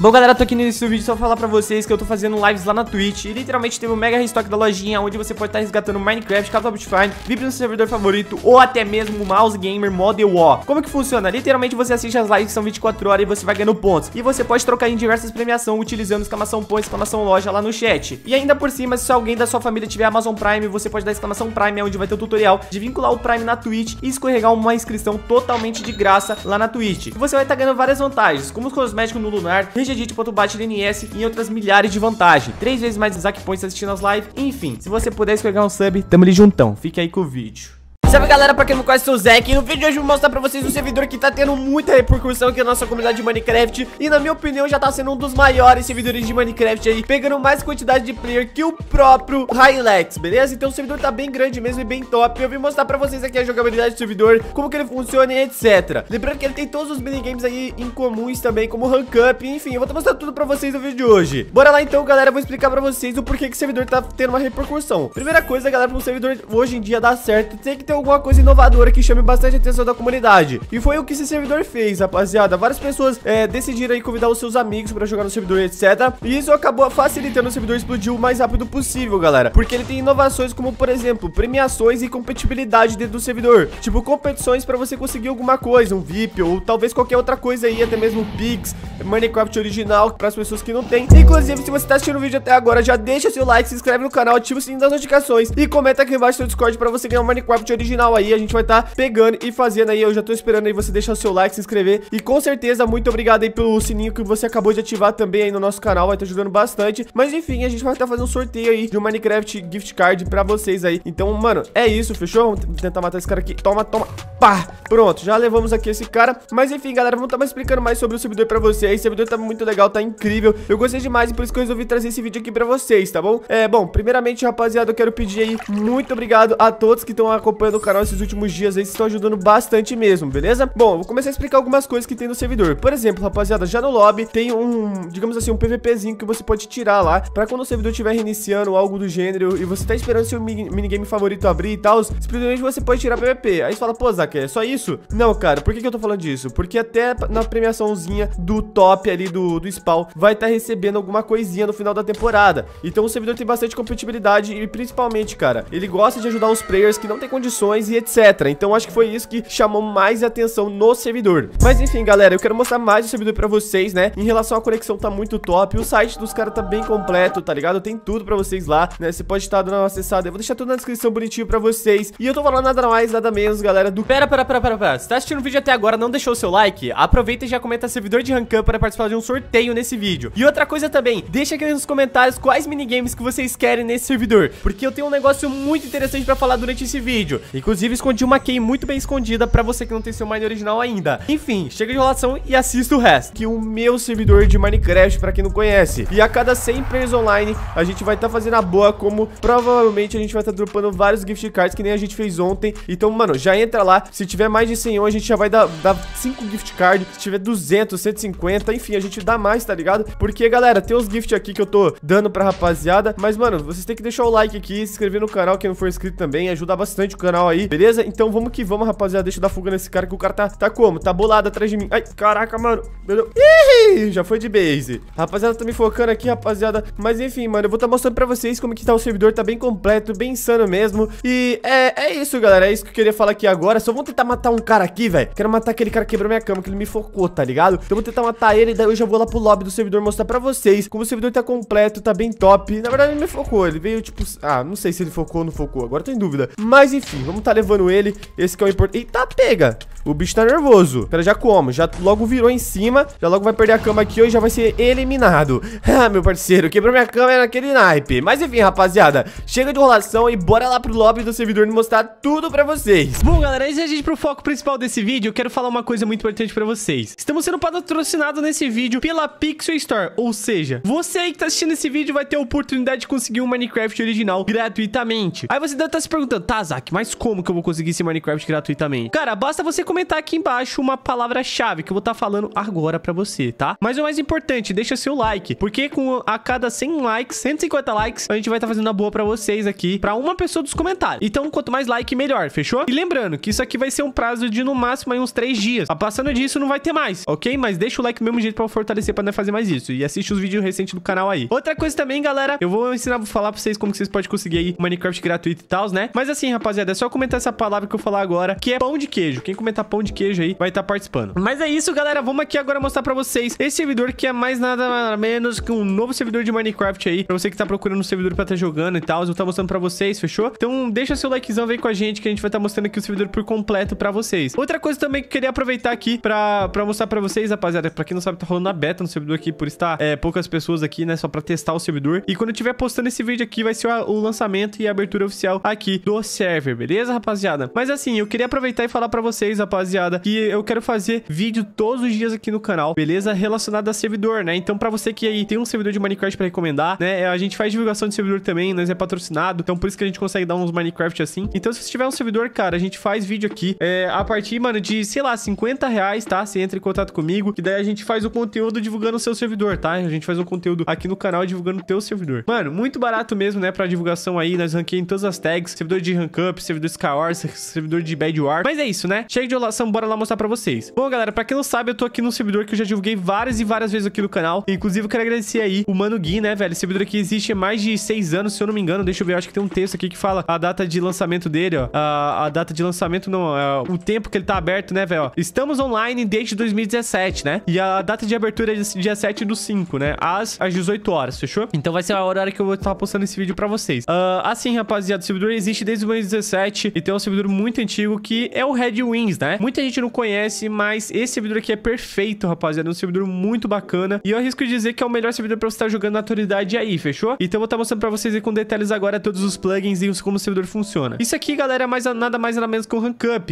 Bom, galera, tô aqui no início do vídeo só pra falar pra vocês que eu tô fazendo lives lá na Twitch e literalmente teve um mega restock da lojinha onde você pode estar tá resgatando Minecraft, Duty, Bitfind, VIP no seu servidor favorito ou até mesmo Mouse Gamer Model O. Como que funciona? Literalmente você assiste as lives que são 24 horas e você vai ganhando pontos. E você pode trocar em diversas premiações utilizando exclamação pontos, exclamação loja lá no chat. E ainda por cima, se alguém da sua família tiver Amazon Prime, você pode dar exclamação Prime, onde vai ter o um tutorial de vincular o Prime na Twitch e escorregar uma inscrição totalmente de graça lá na Twitch. E você vai estar tá ganhando várias vantagens, como os cosméticos no Lunar, Vegedit ponto NS e outras milhares de vantagens. Três vezes mais Zack Points assistindo as lives. Enfim, se você puder escorregar um sub, tamo ali juntão. Fique aí com o vídeo. Salve galera, pra quem não conhece, sou o Zeke E no vídeo de hoje eu vou mostrar pra vocês um servidor que tá tendo muita repercussão aqui na nossa comunidade de Minecraft E na minha opinião já tá sendo um dos maiores servidores de Minecraft aí Pegando mais quantidade de player que o próprio Hilex, beleza? Então o servidor tá bem grande mesmo e bem top Eu vim mostrar pra vocês aqui a jogabilidade do servidor, como que ele funciona e etc Lembrando que ele tem todos os minigames aí em comuns também, como Rank Up, enfim Eu vou mostrar tudo pra vocês no vídeo de hoje Bora lá então galera, eu vou explicar pra vocês o porquê que o servidor tá tendo uma repercussão Primeira coisa galera, pra um servidor hoje em dia dar certo, tem que ter alguma coisa inovadora que chame bastante atenção da comunidade. E foi o que esse servidor fez, rapaziada. Várias pessoas é, decidiram aí convidar os seus amigos pra jogar no servidor, etc. E isso acabou facilitando o servidor explodir o mais rápido possível, galera. Porque ele tem inovações como, por exemplo, premiações e compatibilidade dentro do servidor. Tipo, competições pra você conseguir alguma coisa, um VIP ou talvez qualquer outra coisa aí, até mesmo Pix, Minecraft original, as pessoas que não tem. Inclusive, se você tá assistindo o vídeo até agora, já deixa seu like, se inscreve no canal, ativa o sininho das notificações e comenta aqui embaixo no Discord pra você ganhar o um Minecraft original original aí, a gente vai estar tá pegando e fazendo aí. Eu já tô esperando aí você deixar o seu like, se inscrever. E com certeza, muito obrigado aí pelo sininho que você acabou de ativar também aí no nosso canal, vai estar tá ajudando bastante. Mas enfim, a gente vai estar tá fazendo um sorteio aí de um Minecraft gift card pra vocês aí. Então, mano, é isso, fechou? Vamos tentar matar esse cara aqui. Toma, toma. Pá! Pronto, já levamos aqui esse cara. Mas enfim, galera, vamos estar tá mais explicando mais sobre o servidor pra vocês. Esse servidor tá muito legal, tá incrível. Eu gostei demais e por isso que eu resolvi trazer esse vídeo aqui pra vocês, tá bom? É, bom, primeiramente, rapaziada, eu quero pedir aí muito obrigado a todos que estão acompanhando o canal esses últimos dias. Eles estão ajudando bastante mesmo, beleza? Bom, vou começar a explicar algumas coisas que tem no servidor. Por exemplo, rapaziada, já no lobby tem um, digamos assim, um PVPzinho que você pode tirar lá pra quando o servidor estiver reiniciando algo do gênero e você tá esperando seu minigame favorito abrir e tal, simplesmente você pode tirar PVP. Aí você fala, pô, Zac, é só isso? Não, cara, por que, que eu tô falando disso? Porque até na premiaçãozinha do top ali do, do spawn, vai estar tá recebendo alguma coisinha no final da temporada. Então o servidor tem bastante compatibilidade e principalmente, cara, ele gosta de ajudar os players que não tem condições e etc. Então acho que foi isso que chamou mais atenção no servidor. Mas enfim, galera, eu quero mostrar mais o servidor pra vocês, né? Em relação à conexão tá muito top, o site dos caras tá bem completo, tá ligado? Tem tudo pra vocês lá, né? Você pode estar dando uma acessada, eu vou deixar tudo na descrição bonitinho pra vocês. E eu tô falando nada mais, nada menos, galera, do Pera, pera, pera, pera, pera. Se tá assistindo o vídeo até agora não deixou o seu like, aproveita e já comenta servidor de Rankan para participar de um sorteio nesse vídeo. E outra coisa também, deixa aqui nos comentários quais minigames que vocês querem nesse servidor, porque eu tenho um negócio muito interessante pra falar durante esse vídeo. Inclusive, escondi uma key muito bem escondida pra você que não tem seu Mine original ainda. Enfim, chega de relação e assista o resto, que o meu servidor de Minecraft, pra quem não conhece. E a cada 100 players online, a gente vai estar tá fazendo a boa, como provavelmente a gente vai estar tá dropando vários gift cards, que nem a gente fez ontem. Então, mano, já entra lá, se tiver mais de 100 a gente já vai dar, dar 5 gift card. Se tiver 200, 150, enfim, a gente dá mais, tá ligado? Porque, galera, tem os gift aqui que eu tô dando pra rapaziada. Mas, mano, vocês têm que deixar o like aqui, se inscrever no canal, quem não for inscrito também, ajuda bastante o canal aí, beleza? Então vamos que vamos, rapaziada. Deixa eu dar fuga nesse cara que o cara tá, tá como? Tá bolado atrás de mim. Ai, caraca, mano. Meu Deus. Ih, já foi de base. Rapaziada, tá me focando aqui, rapaziada. Mas enfim, mano, eu vou estar tá mostrando pra vocês como que tá o servidor. Tá bem completo, bem insano mesmo. E é, é isso, galera. É isso que eu queria falar aqui agora. Só vou vou tentar matar um cara aqui, velho. Quero matar aquele cara que quebrou minha cama, que ele me focou, tá ligado? Então vou tentar matar ele, daí eu já vou lá pro lobby do servidor mostrar pra vocês como o servidor tá completo, tá bem top. Na verdade, ele me focou, ele veio, tipo... Ah, não sei se ele focou ou não focou, agora tô em dúvida. Mas, enfim, vamos tá levando ele. Esse que é o importante... Eita, pega! O bicho tá nervoso. Pera, já como? Já logo virou em cima, já logo vai perder a cama aqui, ó, e já vai ser eliminado. ah, meu parceiro, quebrou minha cama naquele naipe. Mas, enfim, rapaziada, chega de enrolação e bora lá pro lobby do servidor mostrar tudo pra vocês. Bom, galera, esse é gente pro foco principal desse vídeo, eu quero falar uma coisa muito importante pra vocês. Estamos sendo patrocinados nesse vídeo pela Pixel Store, ou seja, você aí que tá assistindo esse vídeo vai ter a oportunidade de conseguir um Minecraft original gratuitamente. Aí você deve estar tá se perguntando, tá, Zack, mas como que eu vou conseguir esse Minecraft gratuitamente? Cara, basta você comentar aqui embaixo uma palavra-chave que eu vou estar tá falando agora pra você, tá? Mas o mais importante, deixa seu like, porque com a cada 100 likes, 150 likes, a gente vai estar tá fazendo uma boa pra vocês aqui, pra uma pessoa dos comentários. Então, quanto mais like, melhor, fechou? E lembrando que isso aqui que vai ser um prazo de no máximo aí uns 3 dias. A Passando disso, não vai ter mais, ok? Mas deixa o like do mesmo jeito pra fortalecer pra não fazer mais isso. E assiste os vídeos recentes do canal aí. Outra coisa também, galera, eu vou ensinar, vou falar pra vocês como que vocês podem conseguir aí Minecraft gratuito e tal, né? Mas assim, rapaziada, é só comentar essa palavra que eu falar agora, que é pão de queijo. Quem comentar pão de queijo aí vai estar tá participando. Mas é isso, galera. Vamos aqui agora mostrar pra vocês esse servidor que é mais nada menos que um novo servidor de Minecraft aí. Pra você que tá procurando um servidor pra estar tá jogando e tal, eu vou tá mostrando pra vocês, fechou? Então deixa seu likezão, vem com a gente que a gente vai estar tá mostrando aqui o servidor por completo completo pra vocês. Outra coisa também que eu queria aproveitar aqui pra, pra mostrar pra vocês, rapaziada, pra quem não sabe, tá rolando a beta no servidor aqui, por estar é, poucas pessoas aqui, né, só pra testar o servidor. E quando eu tiver postando esse vídeo aqui, vai ser o lançamento e a abertura oficial aqui do server, beleza, rapaziada? Mas assim, eu queria aproveitar e falar pra vocês, rapaziada, que eu quero fazer vídeo todos os dias aqui no canal, beleza? Relacionado a servidor, né? Então pra você que aí tem um servidor de Minecraft pra recomendar, né, é, a gente faz divulgação de servidor também, nós é patrocinado, então por isso que a gente consegue dar uns Minecraft assim. Então se você tiver um servidor, cara, a gente faz vídeo aqui. É, a partir, mano, de, sei lá, 50 reais, tá? Você entra em contato comigo. E daí a gente faz o conteúdo divulgando o seu servidor, tá? A gente faz o conteúdo aqui no canal divulgando o teu servidor. Mano, muito barato mesmo, né? Pra divulgação aí. Nós ranquei em todas as tags. Servidor de rank up servidor Skyward, servidor de Bad War. Mas é isso, né? Chega de olação, bora lá mostrar pra vocês. Bom, galera, pra quem não sabe, eu tô aqui num servidor que eu já divulguei várias e várias vezes aqui no canal. Inclusive, eu quero agradecer aí o Mano Gui, né, velho? Esse servidor aqui existe há mais de seis anos, se eu não me engano. Deixa eu ver, eu acho que tem um texto aqui que fala a data de lançamento dele, ó. A, a data de lançamento não é, o tempo que ele tá aberto, né, velho? Estamos online desde 2017, né? E a data de abertura é dia 7 do 5, né? Às, às 18 horas, fechou? Então vai ser a hora que eu vou estar postando esse vídeo pra vocês. Uh, assim, rapaziada, o servidor existe desde 2017 e tem um servidor muito antigo que é o Red Wings, né? Muita gente não conhece, mas esse servidor aqui é perfeito, rapaziada. É um servidor muito bacana. E eu arrisco dizer que é o melhor servidor pra você estar tá jogando na atualidade aí, fechou? Então eu vou estar tá mostrando pra vocês aí com detalhes agora todos os plugins e como o servidor funciona. Isso aqui, galera, é mais, nada mais nada menos que o um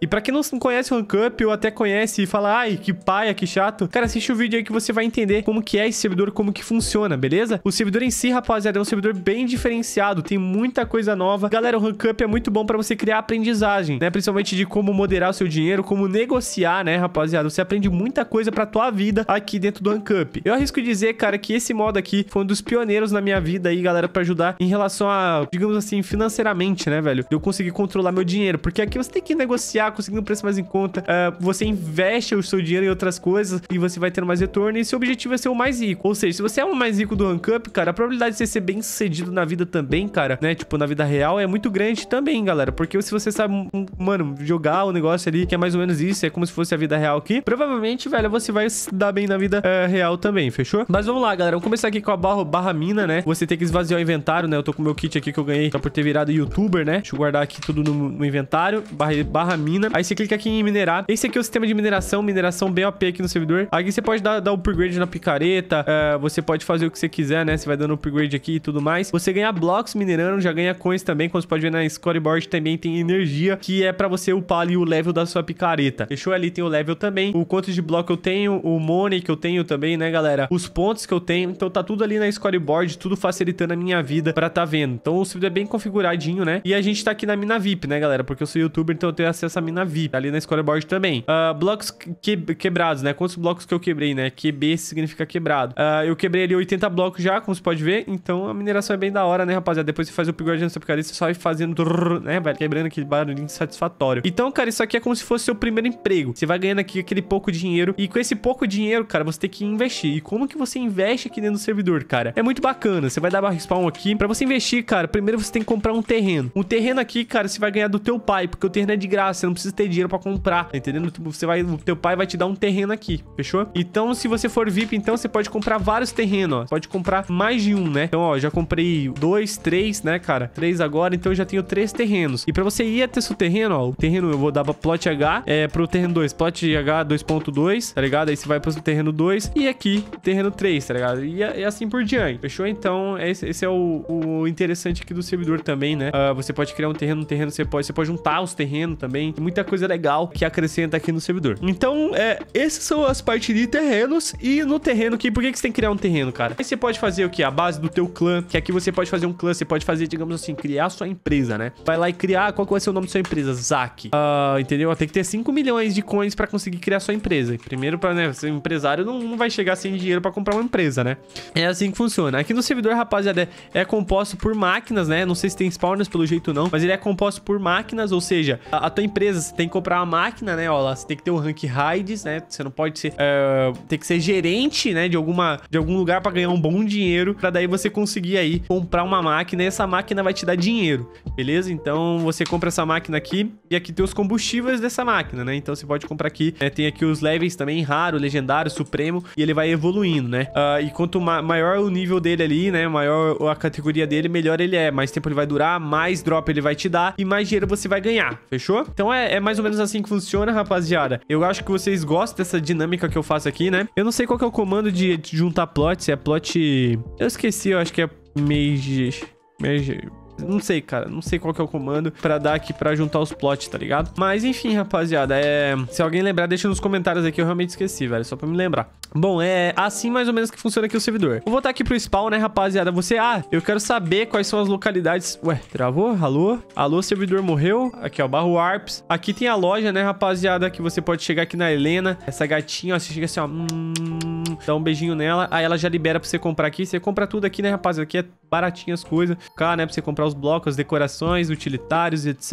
e pra quem não conhece o Rankup ou até conhece e fala, ai, que paia, que chato, cara, assiste o vídeo aí que você vai entender como que é esse servidor, como que funciona, beleza? O servidor em si, rapaziada, é um servidor bem diferenciado, tem muita coisa nova. Galera, o Rankup é muito bom pra você criar aprendizagem, né? Principalmente de como moderar o seu dinheiro, como negociar, né, rapaziada? Você aprende muita coisa pra tua vida aqui dentro do Rankup. Eu arrisco dizer, cara, que esse modo aqui foi um dos pioneiros na minha vida aí, galera, pra ajudar em relação a, digamos assim, financeiramente, né, velho? Eu conseguir controlar meu dinheiro, porque aqui você tem que negociar negociar, conseguindo um preço mais em conta, uh, você investe o seu dinheiro em outras coisas e você vai ter mais retorno. E seu objetivo é ser o mais rico. Ou seja, se você é o mais rico do rank up, cara, a probabilidade de você ser bem sucedido na vida também, cara, né? Tipo, na vida real é muito grande também, galera. Porque se você sabe, hum, mano, jogar o negócio ali, que é mais ou menos isso, é como se fosse a vida real aqui, provavelmente, velho, você vai se dar bem na vida uh, real também, fechou? Mas vamos lá, galera. Vamos começar aqui com a barra, barra mina, né? Você tem que esvaziar o inventário, né? Eu tô com o meu kit aqui que eu ganhei só por ter virado youtuber, né? Deixa eu guardar aqui tudo no, no inventário. Barra, barra barra mina. Aí você clica aqui em minerar. Esse aqui é o sistema de mineração, mineração BOP aqui no servidor. Aqui você pode dar, dar upgrade na picareta, eh, você pode fazer o que você quiser, né? Você vai dando upgrade aqui e tudo mais. Você ganha blocos minerando, já ganha coins também. Como você pode ver na scoreboard também tem energia, que é pra você upar ali o level da sua picareta. Fechou? Ali tem o level também, o quanto de bloco eu tenho, o money que eu tenho também, né, galera? Os pontos que eu tenho. Então tá tudo ali na scoreboard, tudo facilitando a minha vida pra tá vendo. Então o servidor é bem configuradinho, né? E a gente tá aqui na mina VIP, né, galera? Porque eu sou youtuber, então eu tenho essa mina VIP. ali na scoreboard também. Uh, blocos que, quebrados, né? Quantos blocos que eu quebrei, né? QB significa quebrado. Uh, eu quebrei ali 80 blocos já, como você pode ver. Então a mineração é bem da hora, né, rapaziada? Depois você faz o upgrade nessa picareta, você sai fazendo... Né, vai Quebrando aquele barulhinho satisfatório. Então, cara, isso aqui é como se fosse seu primeiro emprego. Você vai ganhando aqui aquele pouco dinheiro. E com esse pouco dinheiro, cara, você tem que investir. E como que você investe aqui dentro do servidor, cara? É muito bacana. Você vai dar barra spawn aqui. Pra você investir, cara, primeiro você tem que comprar um terreno. Um terreno aqui, cara, você vai ganhar do teu pai, porque o terreno é de graça comprar, você não precisa ter dinheiro para comprar, tá entendendo? Você vai, o teu pai vai te dar um terreno aqui, fechou? Então, se você for VIP, então você pode comprar vários terrenos, ó. Pode comprar mais de um, né? Então, ó, já comprei dois, três, né, cara? Três agora, então eu já tenho três terrenos. E para você ir até seu terreno, ó, o terreno eu vou dar pra plot H, é pro terreno 2, plot H 2.2, tá ligado? Aí você vai pro terreno 2 e aqui terreno 3, tá ligado? E, e assim por diante, fechou? Então, esse, esse é o, o, interessante aqui do servidor também, né? Uh, você pode criar um terreno, um terreno, você pode, você pode juntar os terrenos também, também. Muita coisa legal que acrescenta aqui no servidor. Então, é, essas são as partes de terrenos. E no terreno aqui, por que, que você tem que criar um terreno, cara? Aí você pode fazer o que? A base do teu clã, que aqui você pode fazer um clã, você pode fazer, digamos assim, criar a sua empresa, né? Vai lá e criar, qual que vai ser o nome da sua empresa? Zac. Uh, ah, entendeu? Tem que ter 5 milhões de coins pra conseguir criar a sua empresa. Primeiro, pra, né, ser empresário não, não vai chegar sem dinheiro pra comprar uma empresa, né? É assim que funciona. Aqui no servidor, rapaziada, é, é composto por máquinas, né? Não sei se tem spawners pelo jeito não, mas ele é composto por máquinas, ou seja, a, a tua empresa, você tem que comprar uma máquina, né? Ó, lá, você tem que ter um rank rides, né? Você não pode ser. Uh, eh, tem que ser gerente, né? De, alguma, de algum lugar para ganhar um bom dinheiro. para daí você conseguir aí comprar uma máquina e essa máquina vai te dar dinheiro. Beleza? Então você compra essa máquina aqui e aqui tem os combustíveis dessa máquina, né? Então você pode comprar aqui. Né? Tem aqui os levels também, raro, legendário, supremo. E ele vai evoluindo, né? Uh, e quanto ma maior o nível dele ali, né? Maior a categoria dele, melhor ele é. Mais tempo ele vai durar, mais drop ele vai te dar e mais dinheiro você vai ganhar. Fechou? Então é, é, mais ou menos assim que funciona, rapaziada. Eu acho que vocês gostam dessa dinâmica que eu faço aqui, né? Eu não sei qual que é o comando de, juntar plots. É plot... Eu esqueci, eu acho que é Mage... Mage... Não sei, cara. Não sei qual que é o comando pra dar aqui pra juntar os plots, tá ligado? Mas enfim, rapaziada, é... Se alguém lembrar, deixa nos comentários aqui. Eu realmente esqueci, velho. Só pra me lembrar. Bom, é assim mais ou menos que funciona aqui o servidor. vou voltar tá aqui pro spawn, né, rapaziada? Você... Ah, eu quero saber quais são as localidades... Ué, travou? Alô? Alô, servidor morreu? Aqui, ó, Barro Arps. Aqui tem a loja, né, rapaziada? Que você pode chegar aqui na Helena. Essa gatinha, ó, você chega assim, ó... Hum dá um beijinho nela. Aí ela já libera pra você comprar aqui. Você compra tudo aqui, né, rapaziada? Aqui é baratinho as coisas. Cá, né, pra você comprar os blocos, decorações, utilitários, etc.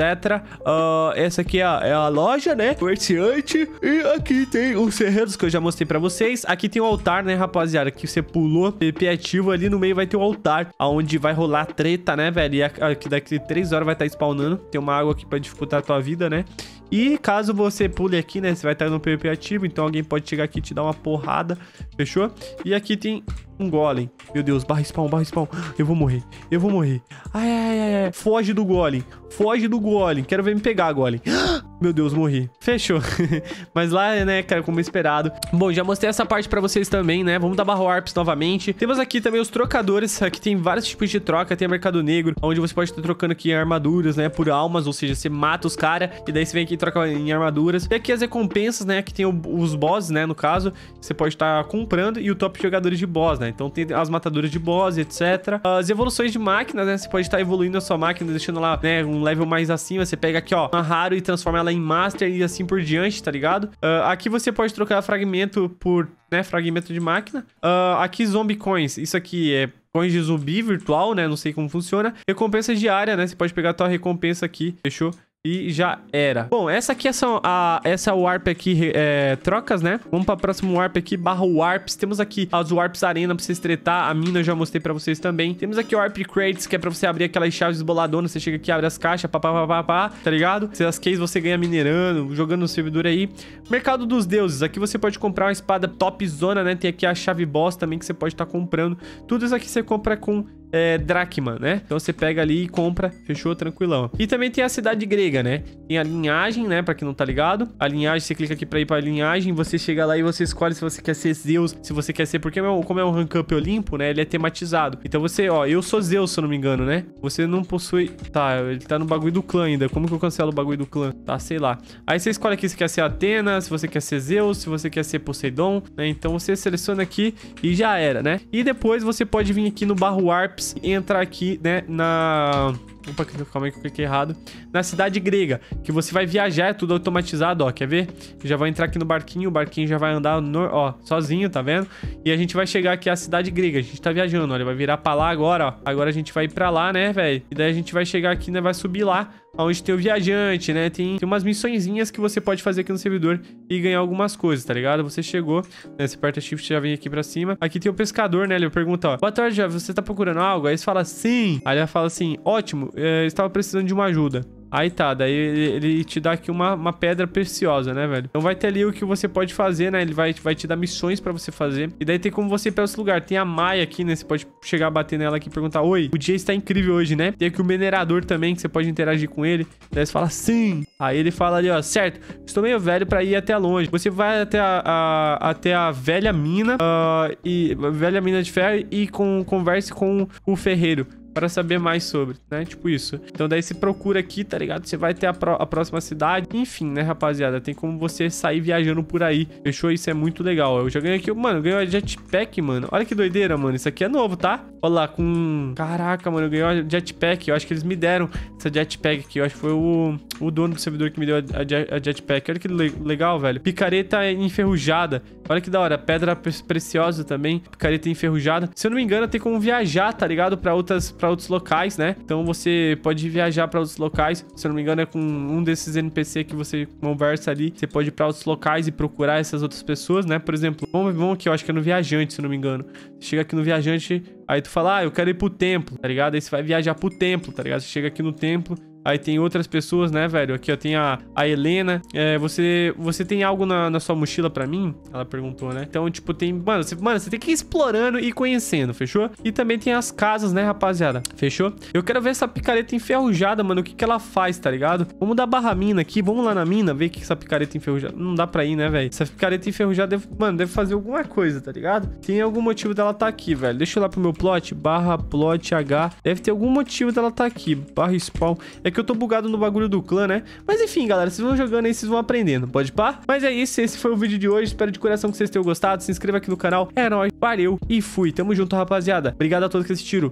Uh, ah, essa aqui é a, é a loja, né? Comerciante. E aqui tem os terrenos que eu já mostrei pra vocês. Aqui tem o altar, né, rapaziada? Que você pulou, PP ativo ali no meio vai ter o um altar. Onde vai rolar treta, né, velho? E aqui daqui 3 horas vai estar tá spawnando. Tem uma água aqui pra dificultar a tua vida, né? E caso você pule aqui, né? Você vai estar no PVP ativo, então alguém pode chegar aqui e te dar uma porrada, fechou? E aqui tem um golem. Meu Deus, barra spawn, barra spawn. Eu vou morrer, eu vou morrer. Ai, ai, ai, ai. Foge do golem, foge do golem. Quero ver me pegar, golem. Meu Deus, morri. Fechou. Mas lá, né, cara, como esperado. Bom, já mostrei essa parte pra vocês também, né? Vamos dar barra warps novamente. Temos aqui também os trocadores. Aqui tem vários tipos de troca. Tem o mercado negro, onde você pode estar trocando aqui armaduras, né? Por almas, ou seja, você mata os caras. E daí você vem aqui e troca em armaduras. E aqui as recompensas, né? que tem os bosses, né? No caso, você pode estar comprando. E o top jogadores de boss, né? né? Então tem as mataduras de boss, etc. As evoluções de máquinas, né? Você pode estar tá evoluindo a sua máquina, deixando ela, né, um level mais acima. Você pega aqui, ó, uma raro e transforma ela em master e assim por diante, tá ligado? Uh, aqui você pode trocar fragmento por, né, fragmento de máquina. Uh, aqui zombie coins. Isso aqui é coins de zumbi virtual, né? Não sei como funciona. Recompensa diária, né? Você pode pegar a tua recompensa aqui, fechou? E já era. Bom, essa aqui é só a, essa é warp aqui, é, trocas, né? Vamos para o próximo warp aqui, barra warps. Temos aqui as warps arena para vocês tretar. A mina eu já mostrei para vocês também. Temos aqui warp crates, que é para você abrir aquelas chaves boladonas. Você chega aqui, abre as caixas, papapá, tá ligado? Se as cases você ganha minerando, jogando no servidor aí. Mercado dos deuses. Aqui você pode comprar uma espada top zona, né? Tem aqui a chave boss também que você pode estar tá comprando. Tudo isso aqui você compra com é, dracma, né? Então você pega ali e compra, fechou? Tranquilão. E também tem a cidade grega, né? Tem a linhagem, né? Pra quem não tá ligado. A linhagem, você clica aqui pra ir pra linhagem, você chega lá e você escolhe se você quer ser Zeus, se você quer ser... Porque é como é um rank up Olimpo, né? Ele é tematizado. Então você, ó, eu sou Zeus, se eu não me engano, né? Você não possui... Tá, ele tá no bagulho do clã ainda. Como que eu cancelo o bagulho do clã? Tá, sei lá. Aí você escolhe aqui se quer ser Atena, se você quer ser Zeus, se você quer ser Poseidon, né? Então você seleciona aqui e já era, né? E depois você pode vir aqui no barro Arps e entrar aqui, né, na Opa, calma aí que eu cliquei errado. Na cidade grega, que você vai viajar, é tudo automatizado, ó. Quer ver? Já vai entrar aqui no barquinho, o barquinho já vai andar, no, ó, sozinho, tá vendo? E a gente vai chegar aqui à cidade grega. A gente tá viajando, olha, vai virar pra lá agora, ó. Agora a gente vai ir pra lá, né, velho? E daí a gente vai chegar aqui, né, vai subir lá onde tem o viajante, né? Tem, tem umas missõezinhas que você pode fazer aqui no servidor e ganhar algumas coisas, tá ligado? Você chegou, né? Você aperta shift já vem aqui pra cima. Aqui tem o pescador, né? Ele pergunta, ó, boa tarde, você tá procurando algo? Aí você fala, sim. Aí ele fala assim, ótimo, é, estava precisando de uma ajuda. Aí tá, daí ele te dá aqui uma, uma pedra preciosa, né, velho? Então vai ter ali o que você pode fazer, né? Ele vai, vai te dar missões pra você fazer. E daí tem como você ir pra esse lugar. Tem a Maia aqui, né? Você pode chegar, a bater nela aqui e perguntar: Oi, o dia está incrível hoje, né? Tem aqui o minerador também, que você pode interagir com ele. Daí você fala sim. Aí ele fala ali, ó, certo, estou meio velho pra ir até longe. Você vai até a, a até a velha mina, uh, e velha mina de ferro e com, converse com o ferreiro para saber mais sobre, né? Tipo isso. Então daí você procura aqui, tá ligado? Você vai ter a, a, próxima cidade. Enfim, né, rapaziada? Tem como você sair viajando por aí. Fechou? Isso é muito legal. Eu já ganhei aqui, mano, eu ganhei uma jetpack, mano. Olha que doideira, mano. Isso aqui é novo, tá? Olha lá, com... Caraca, mano, eu ganhei uma jetpack. Eu acho que eles me deram essa jetpack aqui. Eu acho que foi o, o dono do servidor que me deu a, a, a jetpack. Olha que legal, velho. Picareta enferrujada. Olha que da hora. Pedra pre preciosa também. Picareta enferrujada. Se eu não me engano, tem como viajar, tá ligado? Pra, outras, pra outros locais, né? Então você pode viajar pra outros locais. Se eu não me engano, é com um desses NPC que você conversa ali. Você pode ir pra outros locais e procurar essas outras pessoas, né? Por exemplo, vamos, vamos aqui, eu acho que é no viajante, se eu não me engano. Chega aqui no viajante, Aí tu fala, ah, eu quero ir pro templo, tá ligado? Aí você vai viajar pro templo, tá ligado? Você chega aqui no templo, Aí tem outras pessoas, né, velho? Aqui, ó, tem a, a Helena. É, você, você tem algo na, na sua mochila para mim? Ela perguntou, né? Então, tipo, tem... Mano você, mano, você tem que ir explorando e conhecendo, fechou? E também tem as casas, né, rapaziada? Fechou? Eu quero ver essa picareta enferrujada, mano. O que que ela faz, tá ligado? Vamos dar barra mina aqui. Vamos lá na mina ver que essa picareta enferrujada... Não dá pra ir, né, velho? Essa picareta enferrujada, deve, mano, deve fazer alguma coisa, tá ligado? Tem algum motivo dela tá aqui, velho. Deixa eu ir lá pro meu plot. Barra plot H. Deve ter algum motivo dela tá aqui. Barra spawn. É que eu tô bugado no bagulho do clã, né? Mas enfim, galera, vocês vão jogando aí, vocês vão aprendendo, pode pá? Mas é isso, esse foi o vídeo de hoje. Espero de coração que vocês tenham gostado. Se inscreva aqui no canal. É nóis, valeu e fui. Tamo junto, rapaziada. Obrigado a todos que assistiram.